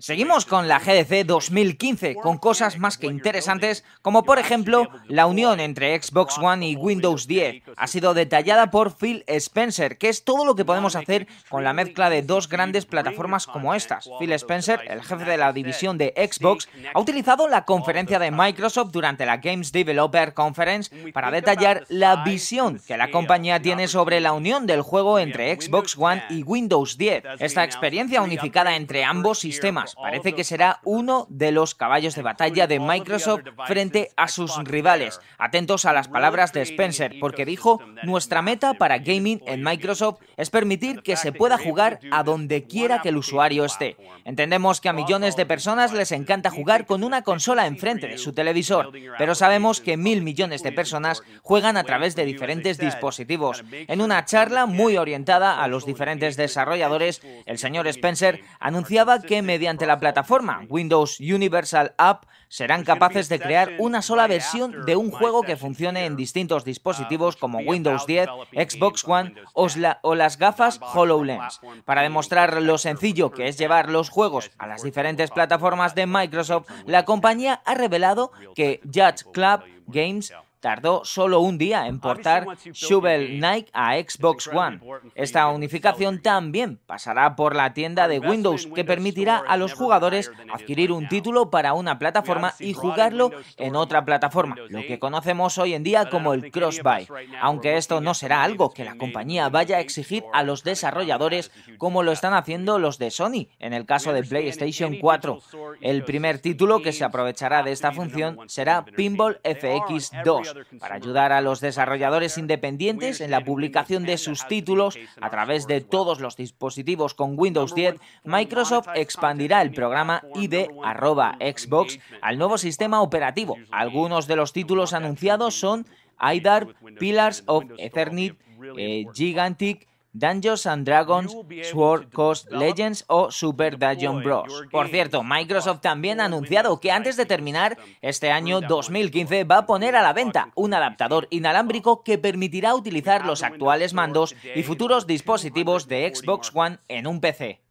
Seguimos con la GDC 2015, con cosas más que interesantes, como por ejemplo la unión entre Xbox One y Windows 10. Ha sido detallada por Phil Spencer, que es todo lo que podemos hacer con la mezcla de dos grandes plataformas como estas. Phil Spencer, el jefe de la división de Xbox, ha utilizado la conferencia de Microsoft durante la Games Developer Conference para detallar la visión que la compañía tiene sobre la unión del juego entre Xbox One y Windows 10. Esta experiencia unificada entre ambos sistemas temas. Parece que será uno de los caballos de batalla de Microsoft frente a sus rivales. Atentos a las palabras de Spencer, porque dijo, nuestra meta para gaming en Microsoft es permitir que se pueda jugar a donde quiera que el usuario esté. Entendemos que a millones de personas les encanta jugar con una consola enfrente de su televisor, pero sabemos que mil millones de personas juegan a través de diferentes dispositivos. En una charla muy orientada a los diferentes desarrolladores, el señor Spencer anunciaba que mediante la plataforma Windows Universal App serán capaces de crear una sola versión de un juego que funcione en distintos dispositivos um, como Windows 10, Xbox One o, las gafas HoloLens. Para demostrar lo sencillo que es llevar los juegos a las diferentes plataformas de Microsoft, la compañía ha revelado que Judge Club Games Tardó solo un día en portar Shovel Nike a Xbox One. Esta unificación también pasará por la tienda de Windows, que permitirá a los jugadores adquirir un título para una plataforma y jugarlo en otra plataforma, lo que conocemos hoy en día como el cross-buy. Aunque esto no será algo que la compañía vaya a exigir a los desarrolladores como lo están haciendo los de Sony, en el caso de PlayStation 4. El primer título que se aprovechará de esta función será Pinball FX 2 para ayudar a los desarrolladores independientes en la publicación de sus títulos a través de todos los dispositivos con Windows 10, Microsoft expandirá el programa ID arroba Xbox al nuevo sistema operativo. Algunos de los títulos anunciados son IDAR, Pillars of Ethernet, eh, Gigantic, Dungeons Dragons, Sword Coast Legends o Super Dungeon Bros. Por cierto, Microsoft también ha anunciado que antes de terminar este año 2015 va a poner a la venta un adaptador inalámbrico que permitirá utilizar los actuales mandos y futuros dispositivos de Xbox One en un PC.